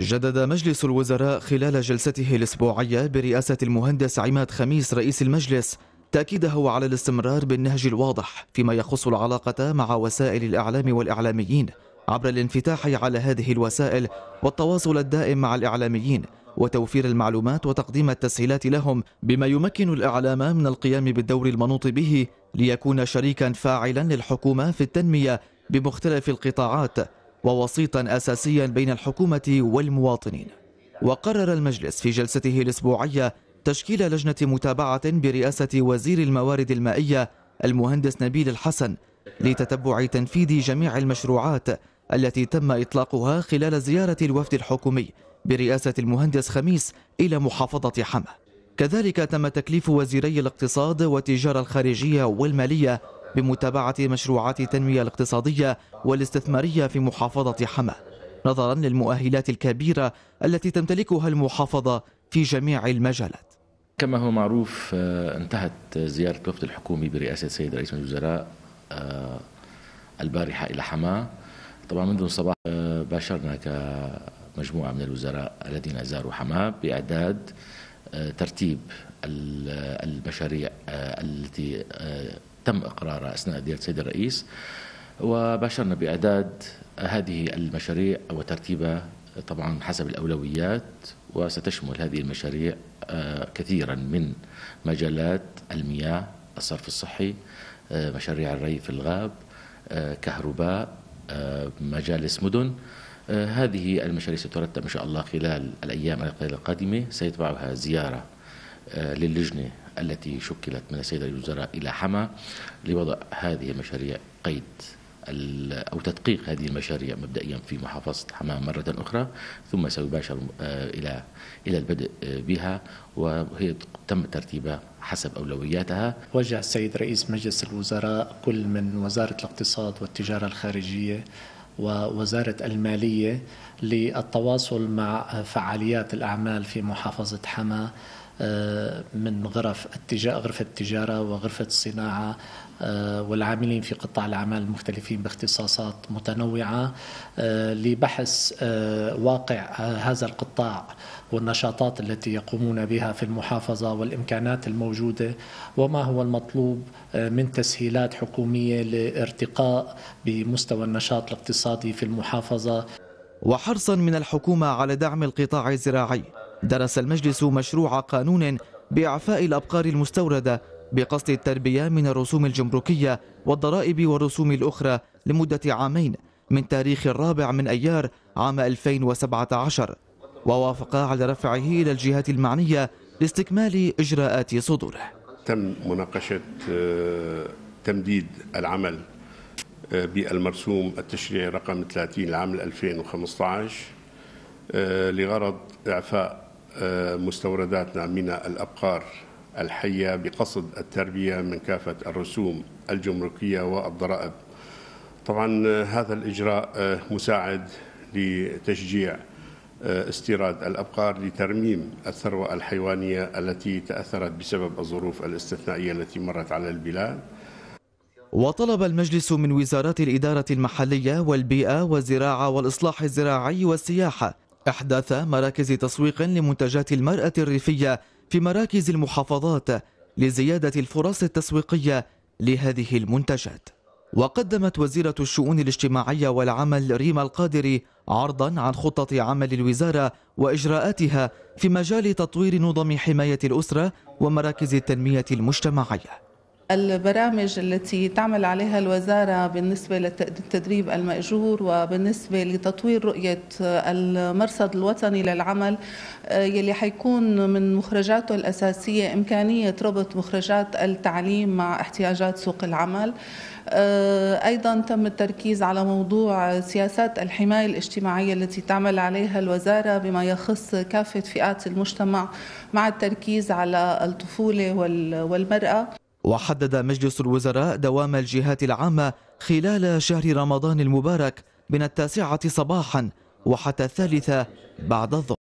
جدد مجلس الوزراء خلال جلسته الأسبوعية برئاسة المهندس عماد خميس رئيس المجلس تأكيده على الاستمرار بالنهج الواضح فيما يخص العلاقة مع وسائل الإعلام والإعلاميين عبر الانفتاح على هذه الوسائل والتواصل الدائم مع الإعلاميين وتوفير المعلومات وتقديم التسهيلات لهم بما يمكن الإعلام من القيام بالدور المنوط به ليكون شريكا فاعلا للحكومة في التنمية بمختلف القطاعات ووسيطا أساسيا بين الحكومة والمواطنين وقرر المجلس في جلسته الأسبوعية تشكيل لجنة متابعة برئاسة وزير الموارد المائية المهندس نبيل الحسن لتتبع تنفيذ جميع المشروعات التي تم إطلاقها خلال زيارة الوفد الحكومي برئاسة المهندس خميس إلى محافظة حماه كذلك تم تكليف وزيري الاقتصاد والتجارة الخارجية والمالية بمتابعة مشروعات التنمية الاقتصادية والاستثمارية في محافظة حماة نظرا للمؤهلات الكبيرة التي تمتلكها المحافظة في جميع المجالات كما هو معروف آه، انتهت زيارة الوفد الحكومي برئاسة السيد رئيس الوزراء آه، البارحة إلى حماة طبعا منذ الصباح آه، باشرنا كمجموعة من الوزراء الذين زاروا حماة بإعداد ترتيب المشاريع التي تم إقرارها أثناء ديال السيد الرئيس وباشرنا بإعداد هذه المشاريع وترتيبها طبعا حسب الأولويات وستشمل هذه المشاريع آه، كثيرا من مجالات المياه الصرف الصحي آه، مشاريع الري في الغاب آه، كهرباء مجالس مدن هذه المشاريع سترتب إن شاء الله خلال الأيام القادمة سيتبعها زيارة للجنة التي شكلت من السيد الوزراء إلى حما لوضع هذه المشاريع قيد أو تدقيق هذه المشاريع مبدئيا في محافظة حماة مرة أخرى ثم سيباشر آه، إلى إلى البدء آه، بها وهي تم ترتيبها حسب أولوياتها وجه السيد رئيس مجلس الوزراء كل من وزارة الاقتصاد والتجارة الخارجية ووزارة المالية للتواصل مع فعاليات الأعمال في محافظة حماة آه، من غرف التجارة غرفة التجارة وغرفة الصناعة آه، والعاملين في قطاع الأعمال المختلفين باختصاصات متنوعة آه، لبحث واقع هذا القطاع والنشاطات التي يقومون بها في المحافظة والإمكانات الموجودة وما هو المطلوب من تسهيلات حكومية لارتقاء بمستوى النشاط الاقتصادي في المحافظة وحرصا من الحكومة على دعم القطاع الزراعي درس المجلس مشروع قانون بإعفاء الأبقار المستوردة بقصد التربية من الرسوم الجمركية والضرائب والرسوم الأخرى لمدة عامين من تاريخ الرابع من أيار عام 2017 ووافق على رفعه إلى الجهات المعنية لاستكمال إجراءات صدوره تم مناقشة آه، تمديد العمل آه، بالمرسوم التشريعي رقم 30 لعام 2015 آه، لغرض إعفاء مستورداتنا من الأبقار الحية بقصد التربية من كافة الرسوم الجمركية والضرائب طبعا هذا الإجراء آه، مساعد لتشجيع آه، استيراد الأبقار لترميم الثروة الحيوانية التي تأثرت بسبب الظروف الاستثنائية التي مرت على البلاد وطلب المجلس من وزارات الإدارة المحلية والبيئة والزراعة والإصلاح الزراعي والسياحة إحداث مراكز تسويق لمنتجات المرأة الريفية في مراكز المحافظات لزيادة الفرص التسويقية لهذه المنتجات وقدمت وزيرة الشؤون الاجتماعية والعمل ريما القادري عرضا عن خطة عمل الوزارة وإجراءاتها في مجال تطوير نظم حماية الأسرة ومراكز التنمية المجتمعية البرامج التي تعمل عليها الوزارة بالنسبة للتدريب المأجور وبالنسبة لتطوير رؤية المرصد الوطني للعمل آه، يلي حيكون من مخرجاته الأساسية إمكانية ربط مخرجات التعليم مع احتياجات سوق العمل آه، أيضا تم التركيز على موضوع سياسات الحماية الاجتماعية التي تعمل عليها الوزارة بما يخص كافة فئات المجتمع مع التركيز على الطفولة والمرأة وحدد مجلس الوزراء دوام الجهات العامة خلال شهر رمضان المبارك من التاسعة صباحا وحتى الثالثة بعد الظهر